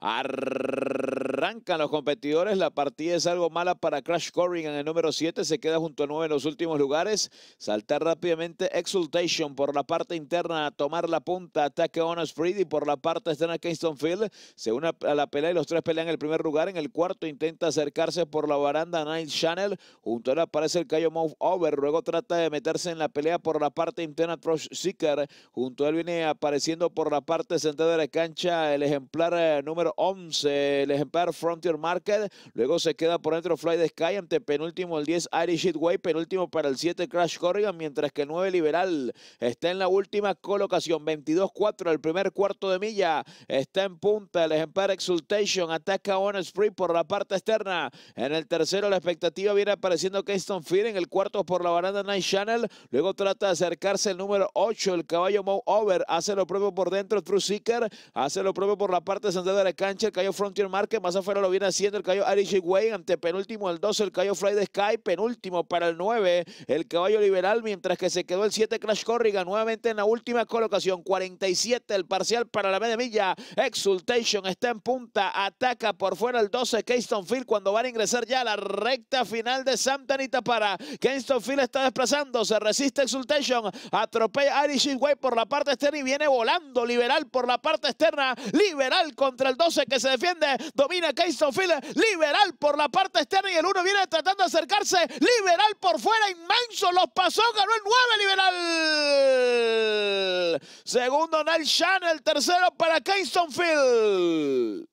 Arr arrancan los competidores. La partida es algo mala para Crash en el número 7. Se queda junto a 9 en los últimos lugares. Saltar rápidamente Exultation por la parte interna. Tomar la punta. Ataque Honest y por la parte externa Kingston Field. Se une a la pelea y los tres pelean en el primer lugar. En el cuarto intenta acercarse por la baranda Night Channel. Junto a él aparece el Cayo Move Over. Luego trata de meterse en la pelea por la parte interna Trosh Seeker. Junto a él viene apareciendo por la parte central de la cancha el ejemplar eh, número 11. El ejemplar Frontier Market. Luego se queda por dentro Fly the Sky, ante penúltimo el 10 Irish Heatway, penúltimo para el 7 Crash Corrigan, mientras que el 9 Liberal está en la última colocación. 22-4 el primer cuarto de milla. Está en punta el ejemplar Exultation. Ataca On Spree por la parte externa. En el tercero la expectativa viene apareciendo Kingston Fear. En el cuarto por la baranda Night Channel. Luego trata de acercarse el número 8, el caballo Mow Over. Hace lo propio por dentro True Seeker. Hace lo propio por la parte central de la cancha. cayó Frontier Market. Más afuera lo viene haciendo el caballo Irish Way, ante penúltimo el 12, el caballo Fly Sky, penúltimo para el 9, el caballo Liberal, mientras que se quedó el 7 Crash Corrigan, nuevamente en la última colocación, 47 el parcial para la media milla, Exultation está en punta, ataca por fuera el 12 Keystone Field cuando van a ingresar ya a la recta final de Santa Anita para Keystone Field está desplazando, se resiste Exultation, atropella Irish Way por la parte externa y viene volando Liberal por la parte externa, Liberal contra el 12 que se defiende, domina Keystone Field, liberal por la parte externa y el uno viene tratando de acercarse, liberal por fuera, inmenso, los pasó, ganó el 9, liberal. Segundo, Nal Shan, el tercero para Keystone Field.